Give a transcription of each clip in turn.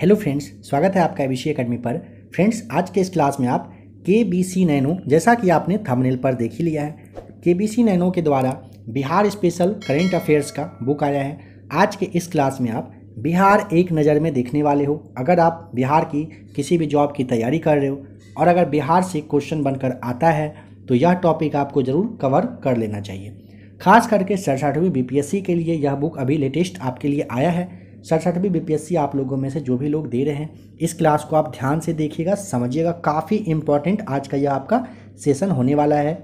hello friends स्वागत है आपका एबीसी अकेडमी पर फ्रेंड्स आज के इस क्लास में आप के बी सी नैनो जैसा कि आपने थंबनेल पर देख ही लिया है के बी सी नैनो के द्वारा बिहार स्पेशल करेंट अफेयर्स का बुक आया है आज के इस क्लास में आप बिहार एक नज़र में देखने वाले हो अगर आप बिहार की किसी भी जॉब की तैयारी कर रहे हो और अगर बिहार से क्वेश्चन बनकर आता है तो यह टॉपिक आपको ज़रूर कवर कर लेना चाहिए खास करके सड़सठवीं सी के लिए यह बुक अभी लेटेस्ट आपके लिए आया है सड़सठवीं बीपीएससी आप लोगों में से जो भी लोग दे रहे हैं इस क्लास को आप ध्यान से देखिएगा समझिएगा काफ़ी इंपॉर्टेंट आज का यह आपका सेशन होने वाला है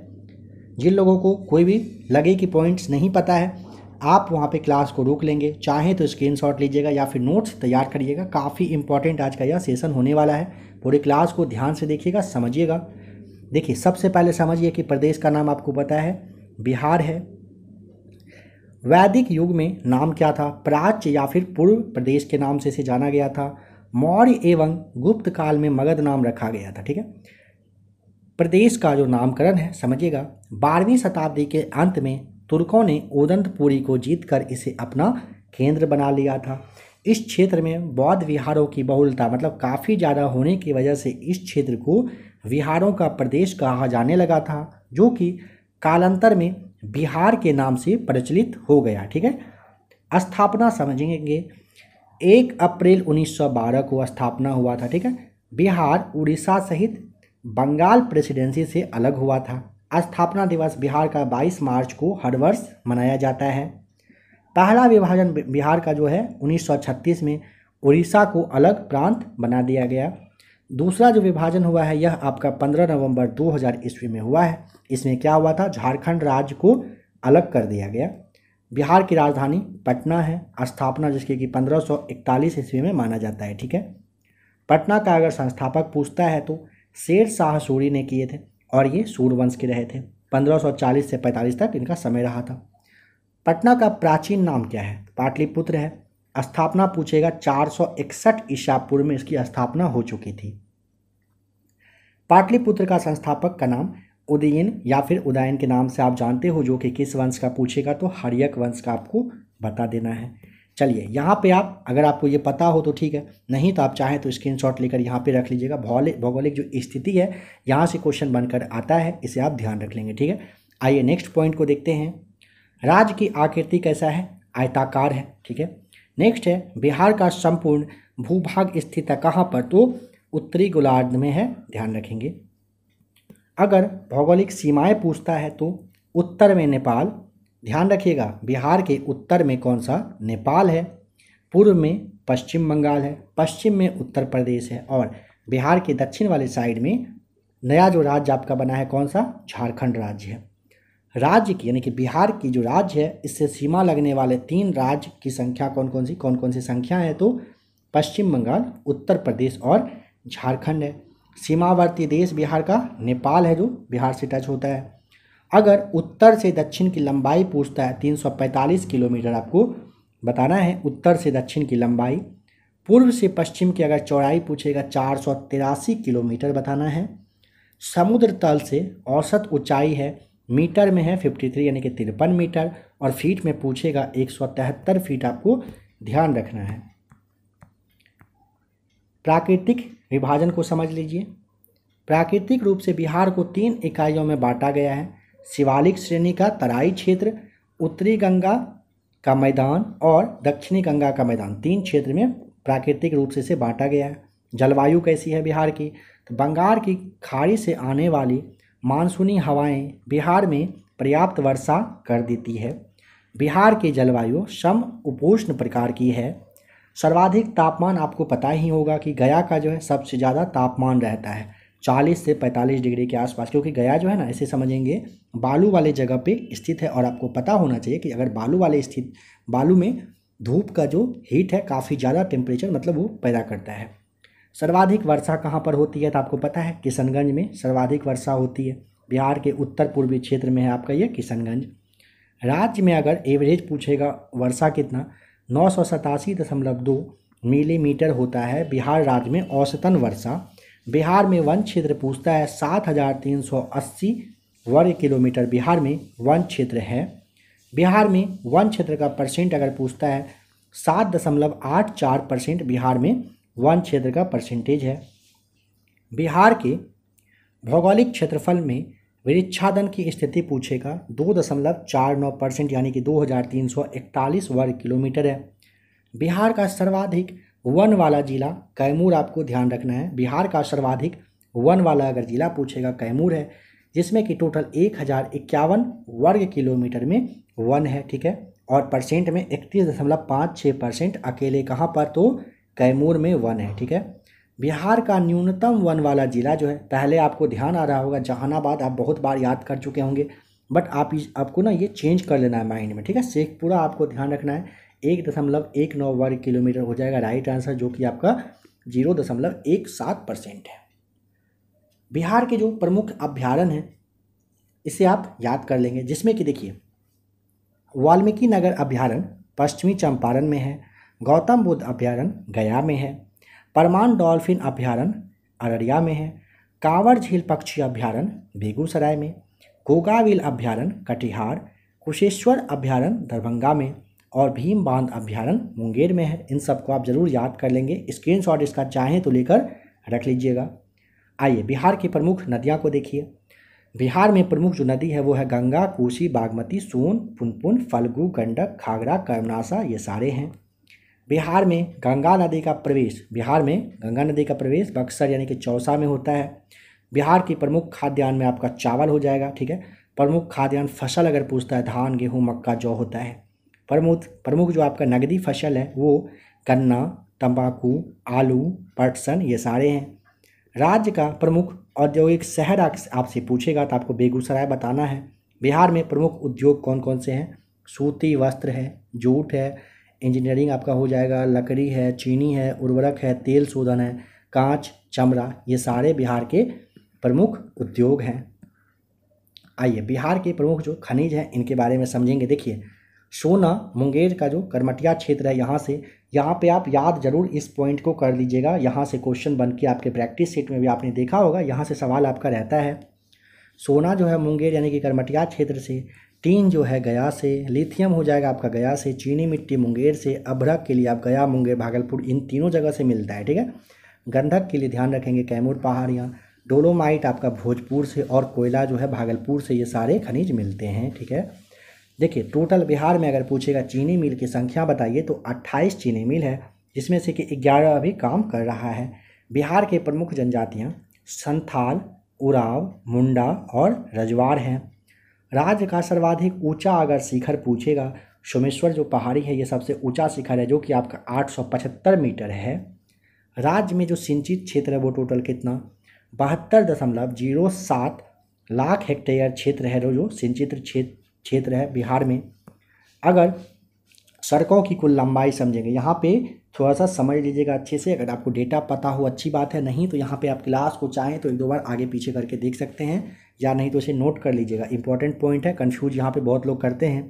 जिन लोगों को कोई भी लगे कि पॉइंट्स नहीं पता है आप वहाँ पे क्लास को रोक लेंगे चाहे तो स्क्रीन लीजिएगा या फिर नोट्स तैयार करिएगा काफ़ी इंपॉर्टेंट आज का यह सेशन होने वाला है पूरी क्लास को ध्यान से देखिएगा समझिएगा देखिए सबसे पहले समझिए कि प्रदेश का नाम आपको पता है बिहार है वैदिक युग में नाम क्या था प्राच्य या फिर पूर्व प्रदेश के नाम से इसे जाना गया था मौर्य एवं गुप्त काल में मगध नाम रखा गया था ठीक है प्रदेश का जो नामकरण है समझिएगा बारहवीं शताब्दी के अंत में तुर्कों ने उदंतपुरी को जीतकर इसे अपना केंद्र बना लिया था इस क्षेत्र में बौद्ध विहारों की बहुलता मतलब काफ़ी ज़्यादा होने की वजह से इस क्षेत्र को विहारों का प्रदेश कहा जाने लगा था जो कि कालांतर में बिहार के नाम से प्रचलित हो गया ठीक है स्थापना समझेंगे एक अप्रैल 1912 को स्थापना हुआ था ठीक है बिहार उड़ीसा सहित बंगाल प्रेसिडेंसी से अलग हुआ था स्थापना दिवस बिहार का 22 मार्च को हर वर्ष मनाया जाता है पहला विभाजन बिहार का जो है 1936 में उड़ीसा को अलग प्रांत बना दिया गया दूसरा जो विभाजन हुआ है यह आपका 15 नवंबर 2000 ईस्वी में हुआ है इसमें क्या हुआ था झारखंड राज्य को अलग कर दिया गया बिहार की राजधानी पटना है स्थापना जिसकी कि 1541 ईस्वी में माना जाता है ठीक है पटना का अगर संस्थापक पूछता है तो शेर शाह सूरी ने किए थे और ये सूर्यवंश के रहे थे 1540 से 45 तक इनका समय रहा था पटना का प्राचीन नाम क्या है पाटलिपुत्र है स्थापना पूछेगा चार सौ इकसठ ईसा पूर्व में इसकी स्थापना हो चुकी थी पाटलिपुत्र का संस्थापक का नाम उदयन या फिर उदयन के नाम से आप जानते हो जो कि किस वंश का पूछेगा तो हरियक वंश का आपको बता देना है चलिए यहाँ पे आप अगर आपको ये पता हो तो ठीक है नहीं तो आप चाहें तो शॉट लेकर यहाँ पे रख लीजिएगा भौलिक भौगोलिक जो स्थिति है यहाँ से क्वेश्चन बनकर आता है इसे आप ध्यान रख लेंगे ठीक है आइए नेक्स्ट पॉइंट को देखते हैं राज्य की आकृति कैसा है आयताकार है ठीक है नेक्स्ट है बिहार का संपूर्ण भूभाग स्थित है कहाँ पर तो उत्तरी गोलार्ध में है ध्यान रखेंगे अगर भौगोलिक सीमाएं पूछता है तो उत्तर में नेपाल ध्यान रखिएगा बिहार के उत्तर में कौन सा नेपाल है पूर्व में पश्चिम बंगाल है पश्चिम में उत्तर प्रदेश है और बिहार के दक्षिण वाले साइड में नया जो राज्य आपका बना है कौन सा झारखंड राज्य है राज्य की यानी कि बिहार की जो राज्य है इससे सीमा लगने वाले तीन राज्य की संख्या कौन कौन सी कौन कौन सी संख्या है तो पश्चिम बंगाल उत्तर प्रदेश और झारखंड है सीमावर्ती देश बिहार का नेपाल है जो बिहार से टच होता है अगर उत्तर से दक्षिण की लंबाई पूछता है 345 किलोमीटर आपको बताना है उत्तर से दक्षिण की लंबाई पूर्व से पश्चिम की अगर चौड़ाई पूछेगा चार किलोमीटर बताना है समुद्र तल से औसत ऊंचाई है मीटर में है फिफ्टी थ्री यानी कि तिरपन मीटर और फीट में पूछेगा एक सौ तिहत्तर फीट आपको ध्यान रखना है प्राकृतिक विभाजन को समझ लीजिए प्राकृतिक रूप से बिहार को तीन इकाइयों में बांटा गया है शिवालिक श्रेणी का तराई क्षेत्र उत्तरी गंगा का मैदान और दक्षिणी गंगा का मैदान तीन क्षेत्र में प्राकृतिक रूप से इसे बांटा गया है जलवायु कैसी है बिहार की तो बंगाल की खाड़ी से आने वाली मानसूनी हवाएं बिहार में पर्याप्त वर्षा कर देती है बिहार के जलवायु सम उपोष्ण प्रकार की है सर्वाधिक तापमान आपको पता ही होगा कि गया का जो है सबसे ज़्यादा तापमान रहता है 40 से 45 डिग्री के आसपास क्योंकि गया जो है ना इसे समझेंगे बालू वाले जगह पे स्थित है और आपको पता होना चाहिए कि अगर बालू वाले स्थित बालू में धूप का जो हीट है काफ़ी ज़्यादा टेम्परेचर मतलब वो पैदा करता है सर्वाधिक वर्षा कहाँ पर होती है तो आपको पता है किशनगंज में सर्वाधिक वर्षा होती है बिहार के उत्तर पूर्वी क्षेत्र में है आपका ये किशनगंज राज्य में अगर एवरेज पूछेगा वर्षा कितना नौ सौ सतासी दशमलव दो मिलीमीटर होता है बिहार राज्य में औसतन वर्षा बिहार में वन क्षेत्र पूछता है सात हज़ार तीन सौ अस्सी वर्ग किलोमीटर बिहार में वन क्षेत्र है बिहार में वन क्षेत्र का परसेंट अगर पूछता है सात दशमलव आठ चार परसेंट बिहार में वन क्षेत्र का परसेंटेज है बिहार के भौगोलिक क्षेत्रफल में वृक्षादन की स्थिति पूछेगा दो दशमलव चार नौ परसेंट यानी कि दो हज़ार तीन सौ इकतालीस वर्ग किलोमीटर है बिहार का सर्वाधिक वन वाला जिला कैमूर आपको ध्यान रखना है बिहार का सर्वाधिक वन वाला अगर जिला पूछेगा कैमूर है जिसमें कि टोटल एक हज़ार इक्यावन वर्ग किलोमीटर में वन है ठीक है और परसेंट में इकतीस दशमलव पाँच छः परसेंट अकेले कहाँ पर तो कैमूर में वन है ठीक है बिहार का न्यूनतम वन वाला ज़िला जो है पहले आपको ध्यान आ रहा होगा जहानाबाद आप बहुत बार याद कर चुके होंगे बट आप इस आपको ना ये चेंज कर लेना है माइंड में ठीक है शेखपुरा आपको ध्यान रखना है एक दशमलव एक नौ वर्ग किलोमीटर हो जाएगा राइट आंसर जो कि आपका जीरो दशमलव एक सात परसेंट है बिहार के जो प्रमुख अभ्यारण हैं इसे आप याद कर लेंगे जिसमें कि देखिए वाल्मीकि नगर अभ्यारण पश्चिमी चंपारण में है गौतम बुद्ध अभ्यारण्य गया में है परमान डॉल्फिन अभ्यारण्य अररिया में है कांवर झील पक्षी अभ्यारण्य बेगूसराय में कोगाविल अभ्यारण्य कटिहार कुशेश्वर अभ्यारण्य दरभंगा में और भीम बांध अभ्यारण्य मुंगेर में है इन सबको आप ज़रूर याद कर लेंगे शॉट इसका चाहें तो लेकर रख लीजिएगा आइए बिहार की प्रमुख नदियाँ को देखिए बिहार में प्रमुख जो नदी है वो है गंगा कोसी बागमती सोन पुनपुन फल्गू गंडक घाघरा कर्नासा ये सारे हैं बिहार में गंगा नदी का प्रवेश बिहार में गंगा नदी का प्रवेश बक्सर यानी कि चौसा में होता है बिहार की प्रमुख खाद्यान्न में आपका चावल हो जाएगा ठीक है प्रमुख खाद्यान्न फसल अगर पूछता है धान गेहूँ मक्का जौ होता है प्रमुख प्रमुख जो आपका नगदी फसल है वो गन्ना तंबाकू आलू पटसन ये सारे हैं राज्य का प्रमुख औद्योगिक शहर आपसे पूछेगा तो आपको बेगूसराय बताना है बिहार में प्रमुख उद्योग कौन कौन से हैं सूती वस्त्र है जूट है इंजीनियरिंग आपका हो जाएगा लकड़ी है चीनी है उर्वरक है तेल शोधन है कांच चमड़ा ये सारे बिहार के प्रमुख उद्योग हैं आइए बिहार के प्रमुख जो खनिज हैं इनके बारे में समझेंगे देखिए सोना मुंगेर का जो करमटिया क्षेत्र है यहाँ से यहाँ पे आप याद जरूर इस पॉइंट को कर लीजिएगा यहाँ से क्वेश्चन बन के आपके प्रैक्टिस सीट में भी आपने देखा होगा यहाँ से सवाल आपका रहता है सोना जो है मुंगेर यानी कि करमटिया क्षेत्र से टीन जो है गया से लिथियम हो जाएगा आपका गया से चीनी मिट्टी मुंगेर से अभ्रक के लिए आप गया मुंगेर भागलपुर इन तीनों जगह से मिलता है ठीक है गंधक के लिए ध्यान रखेंगे कैमूर पहाड़ियाँ डोलोमाइट आपका भोजपुर से और कोयला जो है भागलपुर से ये सारे खनिज मिलते हैं ठीक है देखिए टोटल बिहार में अगर पूछेगा चीनी मिल की संख्या बताइए तो 28 चीनी मिल है जिसमें से कि 11 अभी काम कर रहा है बिहार के प्रमुख जनजातियाँ संथाल उराव मुंडा और रजवार हैं राज्य का सर्वाधिक ऊंचा अगर शिखर पूछेगा सोमेश्वर जो पहाड़ी है ये सबसे ऊंचा शिखर है जो कि आपका आठ मीटर है राज्य में जो सिंचित क्षेत्र है वो टोटल कितना बहत्तर दशमलव जीरो सात लाख हेक्टेयर क्षेत्र है जो सिंचित क्षेत्र है बिहार में अगर सड़कों की कुल लंबाई समझेंगे यहाँ पे थोड़ा सा समझ लीजिएगा अच्छे से अगर आपको डेटा पता हो अच्छी बात है नहीं तो यहाँ पे आप क्लास को चाहें तो एक दो बार आगे पीछे करके देख सकते हैं या नहीं तो इसे नोट कर लीजिएगा इंपॉर्टेंट पॉइंट है कन्फ्यूज यहाँ पे बहुत लोग करते हैं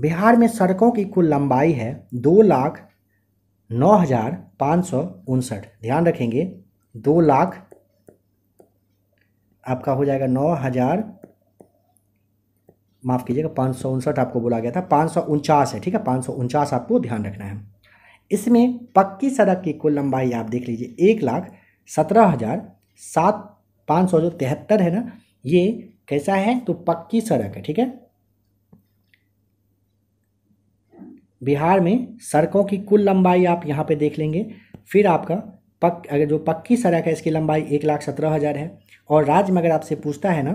बिहार में सड़कों की कुल लंबाई है दो लाख नौ हज़ार पाँच सौ उनसठ ध्यान रखेंगे दो लाख आपका हो जाएगा नौ हज़ार माफ़ कीजिएगा पाँच सौ उनसठ आपको बोला गया था पाँच सौ उनचास है ठीक है पाँच सौ उनचास आपको ध्यान रखना है इसमें पक्की सड़क की कुल लंबाई आप देख लीजिए एक लाख सत्रह हज़ार सात पाँच सौ जो तिहत्तर है ना ये कैसा है तो पक्की सड़क है ठीक है बिहार में सड़कों की कुल लंबाई आप यहाँ पे देख लेंगे फिर आपका पक अगर जो पक्की सड़क है इसकी लंबाई एक लाख सत्रह हज़ार है और राज्य में अगर आपसे पूछता है ना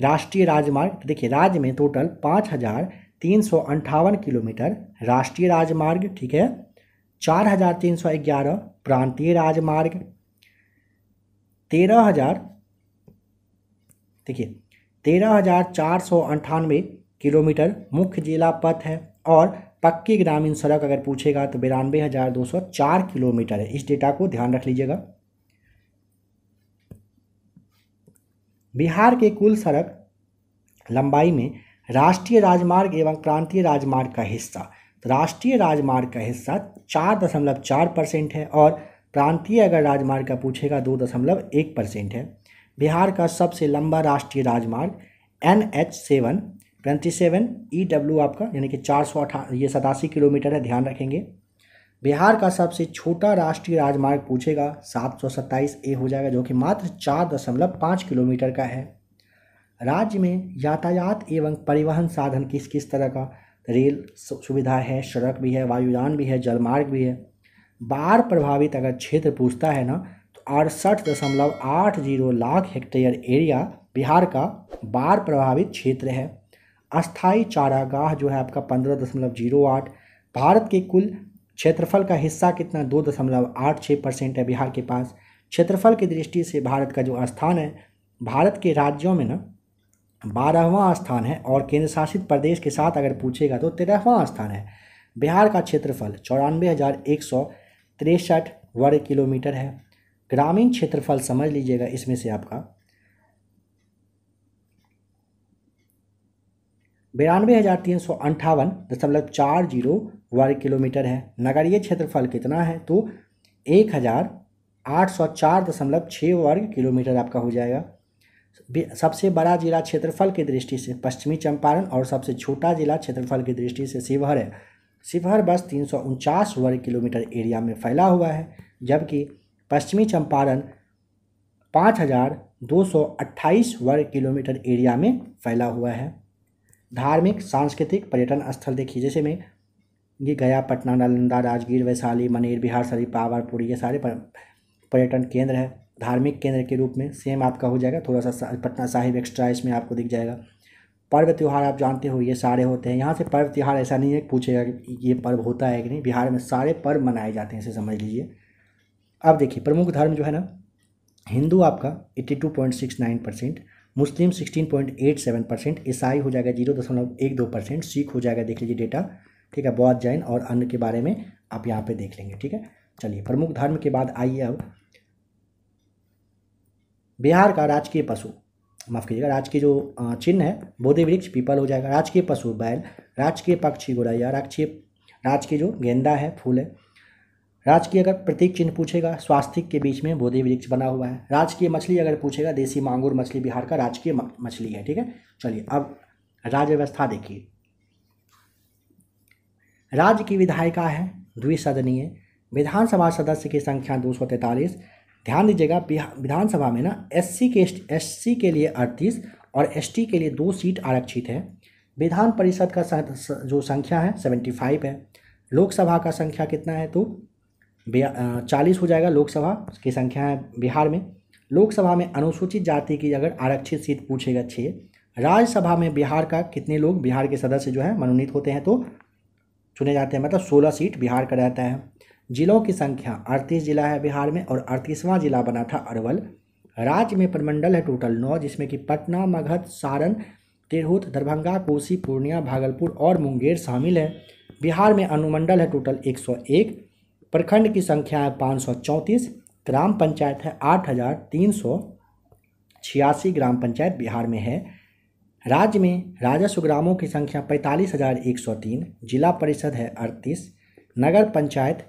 राष्ट्रीय राजमार्ग तो देखिए राज्य में टोटल पाँच हज़ार तीन सौ अंठावन किलोमीटर राष्ट्रीय राजमार्ग ठीक है चार हज़ार तीन सौ ग्यारह प्रांतीय राजमार्ग तेरह हज़ार देखिए तेरह हजार चार सौ अंठानवे किलोमीटर मुख्य जिला पथ है और पक्की ग्रामीण सड़क अगर पूछेगा तो बिरानवे हजार दो सौ चार किलोमीटर है इस डेटा को ध्यान रख लीजिएगा बिहार के कुल सड़क लंबाई में राष्ट्रीय राजमार्ग एवं प्रांतीय राजमार्ग का हिस्सा तो राष्ट्रीय राजमार्ग का हिस्सा चार दशमलव चार परसेंट है और प्रांतीय अगर राजमार्ग का पूछेगा दो दशमलव एक परसेंट है बिहार का सबसे लंबा राष्ट्रीय राजमार्ग N H seven twenty seven E e W आपका यानी कि चार सौ अठा ये सतासी किलोमीटर है ध्यान रखेंगे बिहार का सबसे छोटा राष्ट्रीय राजमार्ग पूछेगा सात सौ सत्ताईस ए हो जाएगा जो कि मात्र चार दशमलव पाँच किलोमीटर का है राज्य में यातायात एवं परिवहन साधन किस किस तरह का रेल सुविधा है सड़क भी है वायुयान भी है जलमार्ग भी है बाढ़ प्रभावित अगर क्षेत्र पूछता है ना अड़सठ दशमलव आठ zero lakh hectare area Bihar का बाढ़ प्रभावित क्षेत्र है अस्थाई चारागाह जो है आपका पंद्रह दशमलव जीरो आठ भारत के कुल क्षेत्रफल का हिस्सा कितना दो दशमलव आठ छः परसेंट है बिहार के पास क्षेत्रफल की दृष्टि से भारत का जो स्थान है भारत के राज्यों में ना बारहवां स्थान है और केंद्र शासित प्रदेश के साथ अगर पूछेगा तो तेरहवां स्थान है बिहार का क्षेत्रफल चौरानवे हज़ार एक सौ तिरसठ वर्ग किलोमीटर है ग्रामीण क्षेत्रफल समझ लीजिएगा इसमें से आपका बिरानवे हज़ार तीन सौ अंठावन दशमलव चार जीरो वर्ग किलोमीटर है नगरीय क्षेत्रफल कितना है तो एक हज़ार आठ सौ चार दशमलव छः वर्ग किलोमीटर आपका हो जाएगा सबसे बड़ा जिला क्षेत्रफल की दृष्टि से पश्चिमी चंपारण और सबसे छोटा जिला क्षेत्रफल की दृष्टि से शिवहर है शिवहर बस तीन सौ उनचास वर्ग किलोमीटर एरिया में फैला हुआ है जबकि पश्चिमी चंपारण पाँच हज़ार दो सौ अट्ठाईस वर्ग किलोमीटर एरिया में फैला हुआ है धार्मिक सांस्कृतिक पर्यटन स्थल देखिए जैसे में ये गया पटना नालंदा राजगीर वैशाली मनेर बिहार सरी पावरपुरी ये सारे पर्यटन केंद्र है धार्मिक केंद्र के रूप में सेम आपका हो जाएगा थोड़ा सा पटना साहिब एक्स्ट्रा इसमें आपको दिख जाएगा पर्व त्यौहार आप जानते हो ये सारे होते हैं यहाँ से पर्व त्यौहार ऐसा नहीं है पूछेगा कि ये पर्व होता है कि नहीं बिहार में सारे पर्व मनाए जाते हैं इसे समझ लीजिए अब देखिए प्रमुख धर्म जो है ना हिंदू आपका 82.69 परसेंट मुस्लिम 16.87 परसेंट ईसाई हो जाएगा जीरो दशमलव एक दो परसेंट सिख हो जाएगा देख लीजिए डेटा ठीक है बौद्ध जैन और अन्य के बारे में आप यहाँ पे देख लेंगे ठीक है चलिए प्रमुख धर्म के बाद आइए अब बिहार का राजकीय पशु माफ़ कीजिएगा राजकीय जो चिन्ह है बोधे वृक्ष पीपल हो जाएगा राजकीय पशु बैल राजकीय पक्षी गोरैया राजकीय राजकीय जो गेंदा है फूल है राजकीय अगर प्रतीक चिन्ह पूछेगा स्वास्थ्य के बीच में बोधि वृक्ष बना हुआ है राजकीय मछली अगर पूछेगा देसी मांगुर मछली बिहार का राजकीय मछली है ठीक है चलिए अब राज व्यवस्था देखिए राज्य की विधायिका है द्विसदनीय विधानसभा सदस्य की संख्या दो सौ तैंतालीस ध्यान दीजिएगा विधानसभा में ना एससी के एससी के लिए अड़तीस और एसटी के लिए दो सीट आरक्षित है विधान परिषद का जो संख्या है सेवेंटी फाइव है लोकसभा का संख्या कितना है तो चालीस हो जाएगा लोकसभा की संख्या है बिहार में लोकसभा में अनुसूचित जाति की अगर आरक्षित सीट पूछेगा छः राज्यसभा में बिहार का कितने लोग बिहार के सदस्य जो है मनोनीत होते हैं तो चुने जाते हैं मतलब सोलह सीट बिहार का रहता है जिलों की संख्या अड़तीस जिला है बिहार में और अड़तीसवां जिला बना था अरवल राज्य में प्रमंडल है टोटल नौ जिसमें कि पटना मगध सारण तिरहुत दरभंगा कोसी पूर्णिया भागलपुर और मुंगेर शामिल है बिहार में अनुमंडल है टोटल एक सौ एक प्रखंड की संख्या है पाँच सौ चौंतीस ग्राम पंचायत है आठ हज़ार तीन सौ छियासी ग्राम पंचायत बिहार में है राज्य में राजस्व ग्रामों की संख्या पैंतालीस हज़ार एक सौ तीन जिला परिषद है अड़तीस नगर पंचायत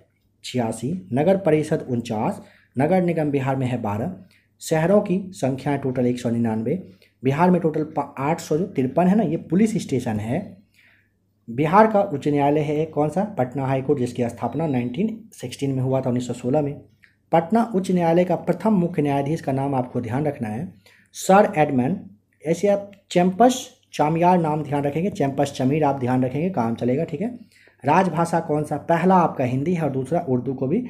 छियासी नगर परिषद उनचास नगर निगम बिहार में है बारह शहरों की संख्या टोटल एक सौ निन्यानवे बिहार में टोटल आठ सौ जो तिरपन है ना ये पुलिस स्टेशन है बिहार का उच्च न्यायालय है कौन सा पटना हाईकोर्ट जिसकी स्थापना 1916 में हुआ था 1916 में पटना उच्च न्यायालय का प्रथम मुख्य न्यायाधीश का नाम आपको ध्यान रखना है सर एडमन ऐसे आप चैम्पस चामियार नाम ध्यान रखेंगे चैम्पस चमीर आप ध्यान रखेंगे काम चलेगा ठीक है राजभाषा कौन सा पहला आपका हिंदी है और दूसरा उर्दू को भी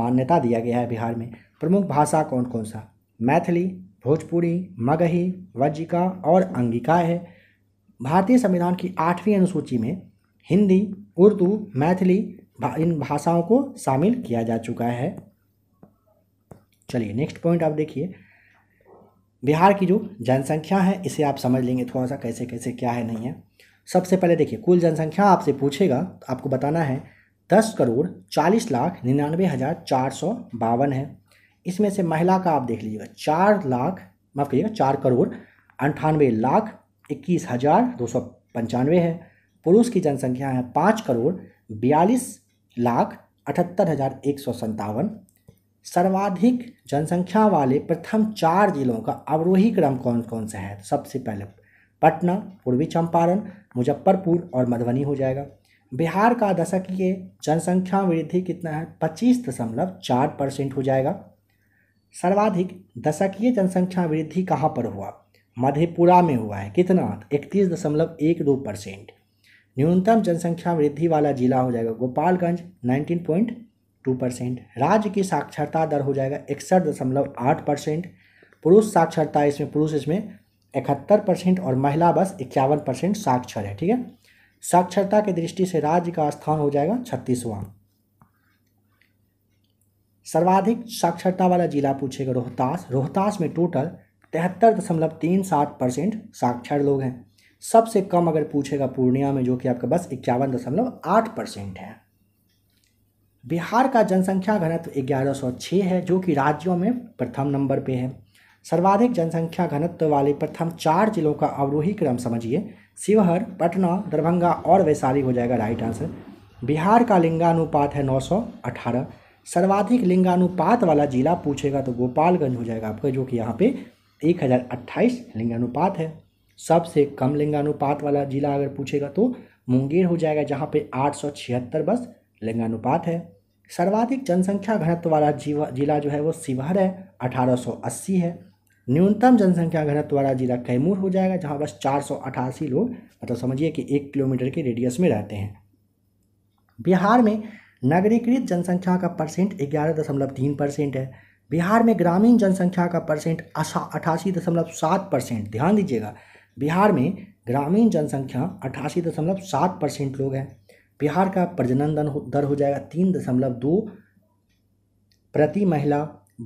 मान्यता दिया गया है बिहार में प्रमुख भाषा कौन कौन सा मैथिली भोजपुरी मगही वज्जिका और अंगिका है भारतीय संविधान की आठवीं अनुसूची में हिंदी उर्दू मैथिली इन भाषाओं को शामिल किया जा चुका है चलिए नेक्स्ट पॉइंट आप देखिए बिहार की जो जनसंख्या है इसे आप समझ लेंगे थोड़ा सा कैसे कैसे क्या है नहीं है सबसे पहले देखिए कुल जनसंख्या आपसे पूछेगा तो आपको बताना है दस करोड़ चालीस लाख निन्यानवे हज़ार चार सौ बावन है इसमें से महिला का आप देख लीजिएगा चार लाख माफ़ कीजिएगा चार करोड़ अंठानवे लाख इक्कीस हज़ार दो सौ पंचानवे है पुरुष की जनसंख्या है पाँच करोड़ बयालीस लाख अठहत्तर हज़ार एक सौ संतावन सर्वाधिक जनसंख्या वाले प्रथम चार जिलों का अवरोही क्रम कौन कौन सा है तो सबसे पहले पटना पूर्वी चंपारण मुजफ्फरपुर और मधुबनी हो जाएगा बिहार का दशकीय जनसंख्या वृद्धि कितना है पच्चीस दशमलव चार परसेंट हो जाएगा सर्वाधिक दशकीय जनसंख्या वृद्धि कहाँ पर हुआ मधेपुरा में हुआ है कितना इकतीस दशमलव एक दो परसेंट न्यूनतम जनसंख्या वृद्धि वाला जिला हो जाएगा Gopalganj nineteen point two percent राज्य की साक्षरता दर हो जाएगा इकसठ दशमलव आठ परसेंट पुरुष साक्षरता इसमें पुरुष इसमें इकहत्तर परसेंट और महिला बस इक्यावन परसेंट साक्षर है ठीक है साक्षरता की दृष्टि से राज्य का स्थान हो जाएगा छत्तीसवां सर्वाधिक साक्षरता वाला जिला पूछेगा रोहतास रोहतास में टोटल तिहत्तर दशमलव तीन सात परसेंट साक्षर लोग हैं सबसे कम अगर पूछेगा पूर्णिया में जो कि आपका बस इक्यावन दशमलव आठ परसेंट है बिहार का जनसंख्या घनत्व ग्यारह सौ छः है जो कि राज्यों में प्रथम नंबर पे है सर्वाधिक जनसंख्या घनत्व वाले प्रथम चार जिलों का अवरोही क्रम समझिए शिवहर पटना दरभंगा और वैशाली हो जाएगा राइट आंसर बिहार का लिंगानुपात है अठारह सर्वाधिक लिंगानुपात वाला जिला पूछेगा तो गोपालगंज हो जाएगा आपका जो कि यहाँ पे एक हज़ार अट्ठाईस लिंगानुपात है सबसे कम लिंगानुपात वाला जिला अगर पूछेगा तो मुंगेर हो जाएगा जहाँ पे आठ सौ छिहत्तर बस लिंगानुपात है सर्वाधिक जनसंख्या घनत्व वाला जिला जो है वो शिवहर है अठारह सौ अस्सी है न्यूनतम जनसंख्या घनत्व वाला जिला कैमूर हो जाएगा जहाँ बस चार सौ अठासी लोग मतलब समझिए कि एक किलोमीटर के रेडियस में रहते हैं बिहार में नगरीकृत जनसंख्या का परसेंट ग्यारह दशमलव तीन परसेंट है बिहार में ग्रामीण जनसंख्या का परसेंट अठासी दशमलव सात परसेंट ध्यान दीजिएगा बिहार में ग्रामीण जनसंख्या अठासी दशमलव सात परसेंट लोग हैं बिहार का प्रजनन दर हो जाएगा तीन दशमलव दो प्रति महिला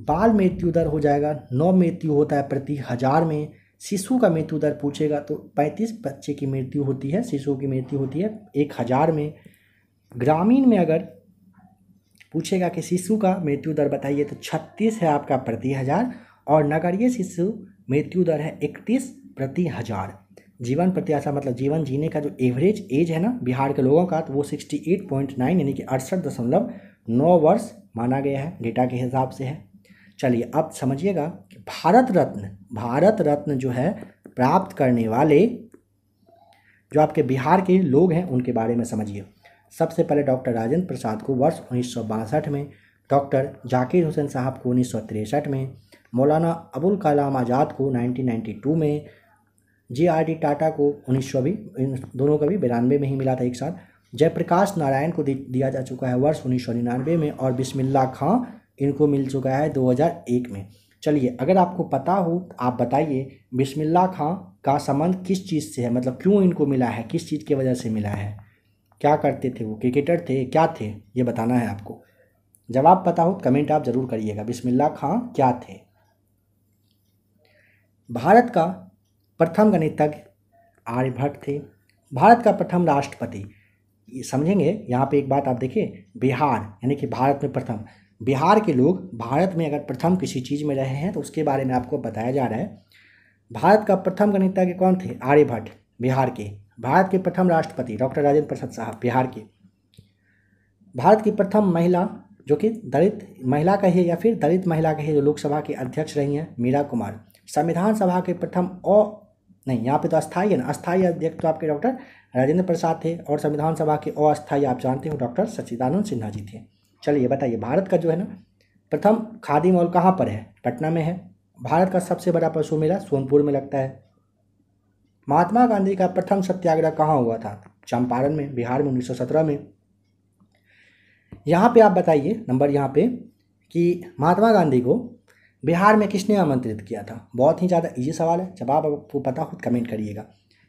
बाल मृत्यु दर हो जाएगा नौ मृत्यु होता है प्रति हजार में शिशु का मृत्यु दर पूछेगा तो पैंतीस बच्चे की मृत्यु होती है शिशु की मृत्यु होती है एक हजार में ग्रामीण में अगर पूछेगा कि शिशु का मृत्यु दर बताइए तो छत्तीस है आपका प्रति हज़ार और नगरीय शिशु मृत्यु दर है इकतीस प्रति हज़ार जीवन प्रत्याशा मतलब जीवन जीने का जो एवरेज एज है ना बिहार के लोगों का तो वो सिक्सटी एट पॉइंट नाइन यानी कि अड़सठ दशमलव नौ वर्ष माना गया है डेटा के हिसाब से है चलिए अब समझिएगा कि भारत रत्न भारत रत्न जो है प्राप्त करने वाले जो आपके बिहार के लोग हैं उनके बारे में समझिए सबसे पहले डॉक्टर राजेंद्र प्रसाद को वर्ष उन्नीस में डॉक्टर जाकिर हुसैन साहब को उन्नीस में मौलाना अबुल कलाम आज़ाद को 1992 में जे आर डी टाटा को उन्नीस भी दोनों का भी बिरानवे में ही मिला था एक साथ जयप्रकाश नारायण को दिया जा चुका है वर्ष उन्नीस में और बिस्मिल्ला खां इनको मिल चुका है 2001 में चलिए अगर आपको पता हो तो आप बताइए बिस्मिल्ला खां का संबंध किस चीज़ से है मतलब क्यों इनको मिला है किस चीज़ की वजह से मिला है क्या करते थे वो क्रिकेटर थे क्या थे ये बताना है आपको जवाब पता हो कमेंट आप ज़रूर करिएगा बिस्मिल्ला खां क्या थे भारत का प्रथम गणितज्ञ आर्यभट्ट थे भारत का प्रथम राष्ट्रपति समझेंगे यहाँ पे एक बात आप देखिए बिहार यानी कि भारत में प्रथम बिहार के लोग भारत में अगर प्रथम किसी चीज़ में रहे हैं तो उसके बारे में आपको बताया जा रहा है भारत का प्रथम गणितज्ञ कौन थे आर्यभट्ट बिहार के भारत के प्रथम राष्ट्रपति डॉक्टर राजेंद्र प्रसाद साहब बिहार के भारत की प्रथम महिला जो कि दलित महिला कहिए या फिर दलित महिला कहिए जो लोकसभा की अध्यक्ष रही हैं मीरा कुमार संविधान सभा के प्रथम अ नहीं यहाँ पे तो अस्थाई है ना अस्थाई अध्यक्ष तो आपके डॉक्टर राजेंद्र प्रसाद थे और संविधान सभा के अस्थाई आप जानते हो डॉक्टर सच्चिदानंद सिन्हा जी थे चलिए बताइए भारत का जो है ना प्रथम खादी मॉल कहाँ पर है पटना में है भारत का सबसे बड़ा पशु मेला सोनपुर में लगता है महात्मा गांधी का प्रथम सत्याग्रह कहाँ हुआ था चंपारण में बिहार में उन्नीस में यहाँ पे आप बताइए नंबर यहाँ पे कि महात्मा गांधी को बिहार में किसने आमंत्रित किया था बहुत ही ज़्यादा इजी सवाल है जब आप आपको पता खुद कमेंट करिएगा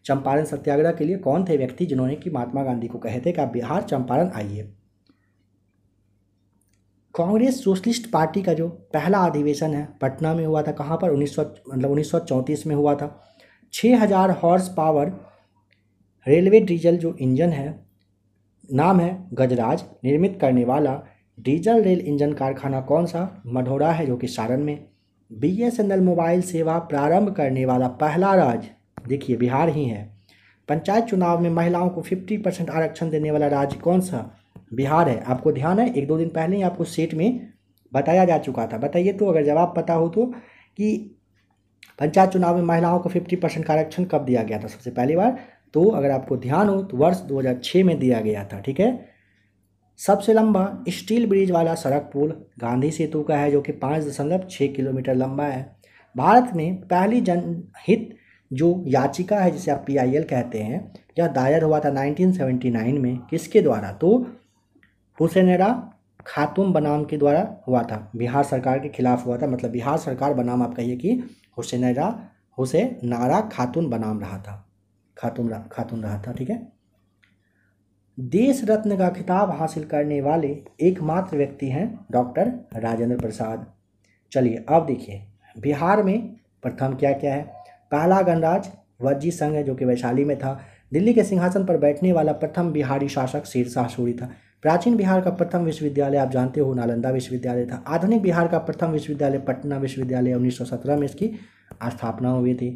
चंपारण सत्याग्रह के लिए कौन थे व्यक्ति जिन्होंने कि महात्मा गांधी को कहे थे कि आप बिहार चंपारण आइए कांग्रेस सोशलिस्ट पार्टी का जो पहला अधिवेशन है पटना में हुआ था कहाँ पर उन्नीस मतलब उन्नीस में हुआ था छः हज़ार हॉर्स पावर रेलवे डीजल जो इंजन है नाम है गजराज निर्मित करने वाला डीजल रेल इंजन कारखाना कौन सा मढ़ौरा है जो कि सारण में B S N L mobile सेवा प्रारंभ करने वाला पहला राज्य देखिए बिहार ही है पंचायत चुनाव में महिलाओं को 50 परसेंट आरक्षण देने वाला राज्य कौन सा बिहार है आपको ध्यान है एक दो दिन पहले ही आपको सेट में बताया जा चुका था बताइए तो अगर जवाब पता हो तो कि पंचायत चुनाव में महिलाओं को फिफ्टी परसेंट का आरक्षण कब दिया गया था सबसे पहली बार तो अगर आपको ध्यान हो तो वर्ष 2006 में दिया गया था ठीक है सबसे लंबा स्टील ब्रिज वाला सड़क पुल गांधी सेतु का है जो कि पाँच दशमलव छः किलोमीटर लंबा है भारत में पहली जनहित जो याचिका है जिसे आप पी कहते हैं यह दायर हुआ था 1979 में किसके द्वारा तो हुसैनरा खातुम बनाम के द्वारा हुआ था बिहार सरकार के खिलाफ हुआ था मतलब बिहार सरकार बनाम आप कहिए कि हुसैनरा नारा खातून बनाम रहा था खातून रहा, खातून रहा था ठीक है देश रत्न का खिताब हासिल करने वाले एकमात्र व्यक्ति हैं डॉक्टर राजेंद्र प्रसाद चलिए अब देखिए बिहार में प्रथम क्या क्या है पहला गणराज वजी संघ है जो कि वैशाली में था दिल्ली के सिंहासन पर बैठने वाला प्रथम बिहारी शासक शेरशाह सूरी था प्राचीन बिहार का प्रथम विश्वविद्यालय आप जानते हो नालंदा विश्वविद्यालय था आधुनिक बिहार का प्रथम विश्वविद्यालय पटना विश्वविद्यालय 1917 में इसकी स्थापना हुई थी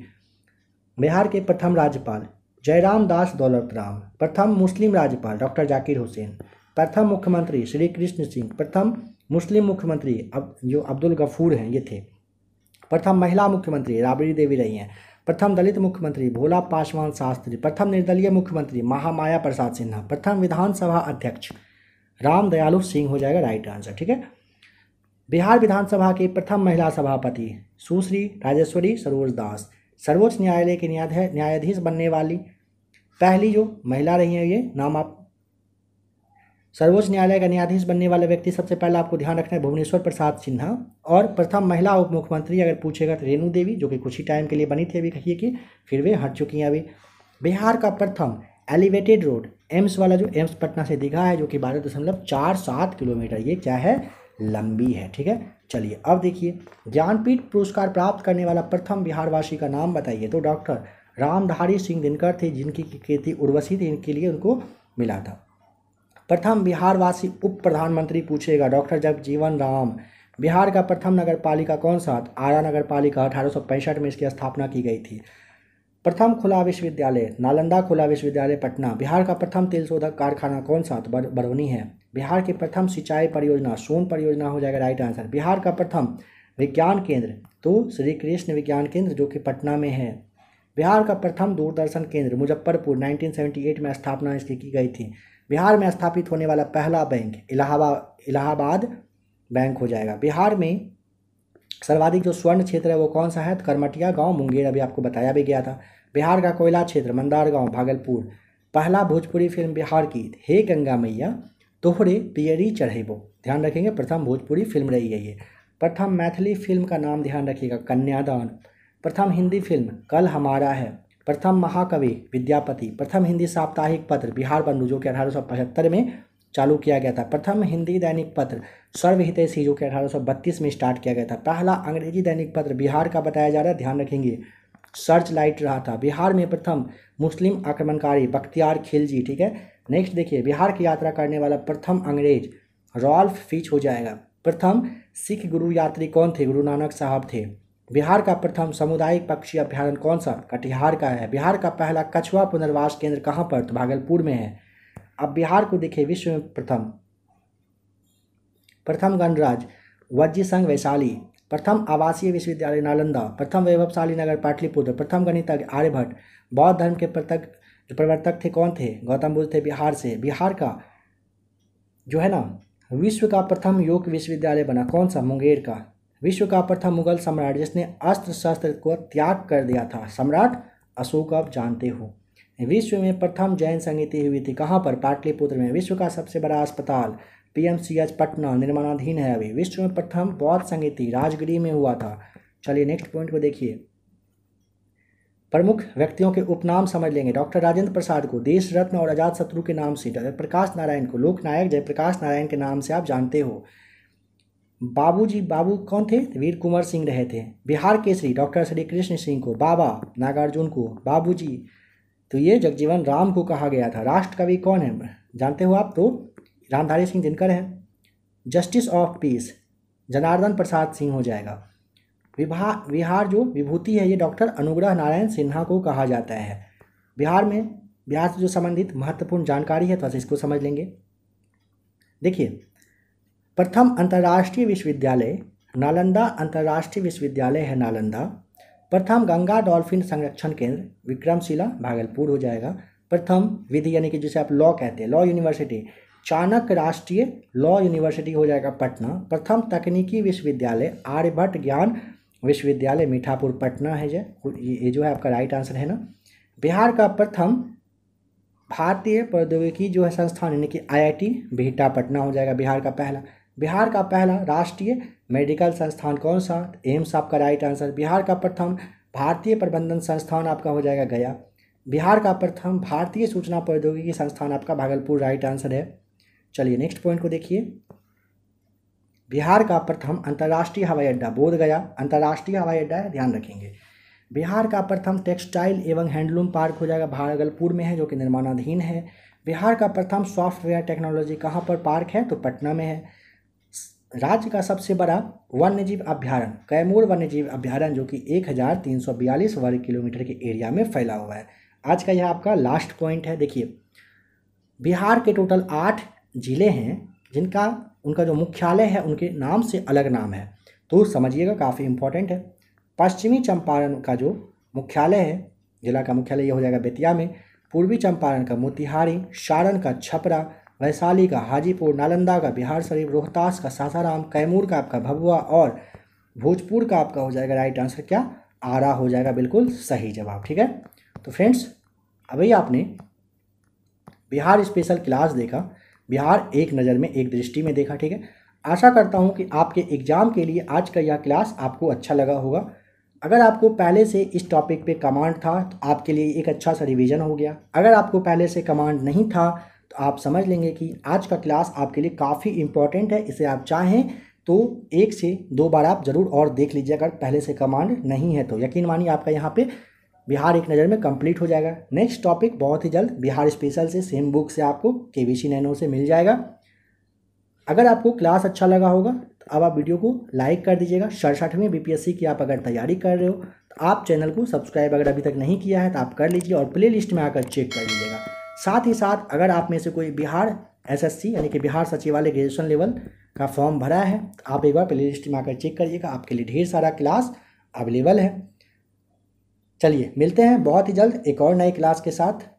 बिहार के प्रथम राज्यपाल जयराम दास दौलत राम प्रथम मुस्लिम राज्यपाल डॉक्टर जाकिर हुसैन प्रथम मुख्यमंत्री श्री कृष्ण सिंह प्रथम मुस्लिम मुख्यमंत्री अब जो अब्दुल गफूर हैं ये थे प्रथम महिला मुख्यमंत्री राबड़ी देवी रही हैं प्रथम दलित मुख्यमंत्री भोला पासवान शास्त्री प्रथम निर्दलीय मुख्यमंत्री महामाया प्रसाद सिन्हा प्रथम विधानसभा अध्यक्ष राम दयालु सिंह हो जाएगा राइट आंसर ठीक है बिहार विधानसभा के प्रथम महिला सभापति सुश्री राजेश्वरी सरोज दास सर्वोच्च न्यायालय के न्यायाधीश बनने वाली पहली जो महिला रही है ये नाम आप सर्वोच्च न्यायालय का न्यायाधीश बनने वाला व्यक्ति सबसे पहले आपको ध्यान रखना है भुवनेश्वर प्रसाद सिन्हा और प्रथम महिला उप मुख्यमंत्री अगर पूछेगा तो रेणु देवी जो कि कुछ ही टाइम के लिए बनी थी अभी कहिए कि फिर वे हट चुकी हैं अभी बिहार का प्रथम एलिवेटेड रोड एम्स वाला जो एम्स पटना से दिखा है जो कि बारह दशमलव चार सात किलोमीटर ये क्या है लंबी है ठीक है चलिए अब देखिए ज्ञानपीठ पुरस्कार प्राप्त करने वाला प्रथम बिहारवासी का नाम बताइए तो डॉक्टर रामधारी सिंह दिनकर थे जिनकी खेती उर्वशी थी इनके लिए उनको मिला था प्रथम बिहारवासी उप प्रधानमंत्री पूछेगा डॉक्टर जीवन राम बिहार का प्रथम नगर पालिका कौन सा आरा नगर पालिका अठारह में इसकी स्थापना की गई थी प्रथम खुला विश्वविद्यालय नालंदा खुला विश्वविद्यालय पटना बिहार का प्रथम तेल शोधक कारखाना कौन सा तो बरौनी है बिहार की प्रथम सिंचाई परियोजना सोन परियोजना हो जाएगा राइट आंसर बिहार का प्रथम विज्ञान केंद्र तो श्री कृष्ण विज्ञान केंद्र जो कि पटना में है बिहार का प्रथम दूरदर्शन केंद्र मुजफ्फरपुर 1978 में स्थापना इसकी की गई थी बिहार में स्थापित होने वाला पहला बैंक इलाहाबाद इलाहाबाद बैंक हो जाएगा बिहार में सर्वाधिक जो स्वर्ण क्षेत्र है वो कौन सा है कर्मटिया गांव मुंगेर अभी आपको बताया भी गया था बिहार का कोयला क्षेत्र मंदार गांव भागलपुर पहला भोजपुरी फिल्म बिहार की हे गंगा मैया तोहरे पियरी चढ़ेबो ध्यान रखेंगे प्रथम भोजपुरी फिल्म रही है ये प्रथम मैथिली फिल्म का नाम ध्यान रखिएगा कन्यादान प्रथम हिंदी फिल्म कल हमारा है प्रथम महाकवि विद्यापति प्रथम हिंदी साप्ताहिक पत्र बिहार बंधु जो कि अठारह में चालू किया गया था प्रथम हिंदी दैनिक पत्र सर्वहितय जो कि अठारह में स्टार्ट किया गया था पहला अंग्रेजी दैनिक पत्र बिहार का बताया जा रहा है ध्यान रखेंगे सर्च लाइट रहा था बिहार में प्रथम मुस्लिम आक्रमणकारी बख्तियार खिलजी ठीक है नेक्स्ट देखिए बिहार की यात्रा करने वाला प्रथम अंग्रेज रॉल्फ फिच हो जाएगा प्रथम सिख गुरु यात्री कौन थे गुरु नानक साहब थे बिहार का प्रथम सामुदायिक पक्षी अभ्यारण कौन सा कटिहार का है बिहार का पहला कछुआ पुनर्वास केंद्र कहाँ पर तो भागलपुर में है अब बिहार को देखिए विश्व में प्रथम प्रथम गणराज वज्र संघ वैशाली प्रथम आवासीय विश्वविद्यालय नालंदा प्रथम वैभवशाली नगर पाटलिपुत्र प्रथम गणितज्ञ आर्यभट्ट बौद्ध धर्म के प्रतक प्रवर्तक थे कौन थे गौतम बुद्ध थे बिहार से बिहार का जो है ना विश्व का प्रथम योग विश्वविद्यालय बना कौन सा मुंगेर का विश्व का प्रथम मुगल सम्राट जिसने अस्त्र शस्त्र को त्याग कर दिया था सम्राट अशोक आप जानते हो विश्व में प्रथम जैन संगीति हुई थी कहाँ पर पाटलिपुत्र में विश्व का सबसे बड़ा अस्पताल पीएमसीएच पटना निर्माणाधीन है अभी विश्व में प्रथम बौद्ध संगीति राजगिरी में हुआ था चलिए नेक्स्ट पॉइंट को देखिए प्रमुख व्यक्तियों के उपनाम समझ लेंगे डॉक्टर राजेंद्र प्रसाद को देश रत्न और आजाद शत्रु के नाम से जयप्रकाश नारायण को लोकनायक जयप्रकाश नारायण के नाम से आप जानते हो बाबूजी बाबू कौन थे वीर कुंवर सिंह रहे थे बिहार केसरी डॉक्टर श्री कृष्ण सिंह को बाबा नागार्जुन को बाबू तो ये जगजीवन राम को कहा गया था राष्ट्र कवि कौन है जानते हो आप तो रामधारी सिंह दिनकर है justice of peace Janardan Prasad Singh हो जाएगा विभा बिहार जो विभूति है ये डॉक्टर अनुग्रह नारायण सिन्हा को कहा जाता है बिहार में बिहार से जो संबंधित महत्वपूर्ण जानकारी है तो इसको समझ लेंगे देखिए प्रथम अंतर्राष्ट्रीय विश्वविद्यालय नालंदा अंतर्राष्ट्रीय विश्वविद्यालय है नालंदा प्रथम गंगा डॉल्फिन संरक्षण केंद्र विक्रमशिला भागलपुर हो जाएगा प्रथम विधि यानी कि जिसे आप लॉ कहते हैं लॉ यूनिवर्सिटी चाणक्य राष्ट्रीय लॉ यूनिवर्सिटी हो जाएगा पटना प्रथम तकनीकी विश्वविद्यालय आर्यभट्ट ज्ञान विश्वविद्यालय मीठापुर पटना है जो ये जो है आपका राइट आंसर है ना बिहार का प्रथम भारतीय प्रौद्योगिकी जो है संस्थान यानी कि आईआईटी बिहटा पटना हो जाएगा बिहार का पहला बिहार का पहला राष्ट्रीय मेडिकल संस्थान कौन सा एम्स आपका राइट आंसर बिहार का प्रथम भारतीय प्रबंधन संस्थान आपका हो जाएगा गया बिहार का प्रथम भारतीय सूचना प्रौद्योगिकी संस्थान आपका भागलपुर राइट आंसर है चलिए नेक्स्ट पॉइंट को देखिए बिहार का प्रथम अंतर्राष्ट्रीय हवाई अड्डा बोध गया अंतर्राष्ट्रीय हवाई अड्डा है ध्यान रखेंगे बिहार का प्रथम टेक्सटाइल एवं हैंडलूम पार्क हो जाएगा भागलपुर में है जो कि निर्माणाधीन है बिहार का प्रथम सॉफ्टवेयर टेक्नोलॉजी कहाँ पर पार्क है तो पटना में है राज्य का सबसे बड़ा वन्यजीव अभ्यारण्य कैमूर वन्यजीव अभ्यारण्य जो कि एक हज़ार तीन सौ बयालीस वर्ग किलोमीटर के एरिया में फैला हुआ है आज का यह आपका लास्ट पॉइंट है देखिए बिहार के टोटल आठ ज़िले हैं जिनका उनका जो मुख्यालय है उनके नाम से अलग नाम है तो समझिएगा काफ़ी इम्पोर्टेंट है पश्चिमी चंपारण का जो मुख्यालय है जिला का मुख्यालय यह हो जाएगा बेतिया में पूर्वी चंपारण का मोतिहारी सारण का छपरा वैशाली का हाजीपुर नालंदा का बिहार शरीफ रोहतास का सासाराम कैमूर का आपका भभुआ और भोजपुर का आपका हो जाएगा राइट आंसर क्या आरा हो जाएगा बिल्कुल सही जवाब ठीक है तो फ्रेंड्स अभी आपने बिहार स्पेशल क्लास देखा बिहार एक नज़र में एक दृष्टि में देखा ठीक है आशा करता हूँ कि आपके एग्ज़ाम के लिए आज का यह क्लास आपको अच्छा लगा होगा अगर आपको पहले से इस टॉपिक पे कमांड था तो आपके लिए एक अच्छा सा रिवीजन हो गया अगर आपको पहले से कमांड नहीं था तो आप समझ लेंगे कि आज का क्लास आपके लिए काफ़ी इम्पॉर्टेंट है इसे आप चाहें तो एक से दो बार आप ज़रूर और देख लीजिए अगर पहले से कमांड नहीं है तो यकीन मानिए आपका यहाँ पे बिहार एक नज़र में कंप्लीट हो जाएगा नेक्स्ट टॉपिक बहुत ही जल्द बिहार स्पेशल से सेम बुक से आपको के वी नैनो से मिल जाएगा अगर आपको क्लास अच्छा लगा होगा तो अब आप वीडियो को लाइक कर दीजिएगा सड़सठवें बी की आप अगर तैयारी कर रहे हो तो आप चैनल को सब्सक्राइब अगर अभी तक नहीं किया है तो आप कर लीजिए और प्ले लिस्ट में आकर चेक कर लीजिएगा साथ ही साथ अगर आप में से कोई बिहार एसएससी यानी कि बिहार सचिवालय ग्रेजुएशन लेवल का फॉर्म भरा है तो आप एक बार प्ले लिस्ट में आकर चेक करिएगा आपके लिए ढेर सारा क्लास अवेलेबल है चलिए मिलते हैं बहुत ही जल्द एक और नई क्लास के साथ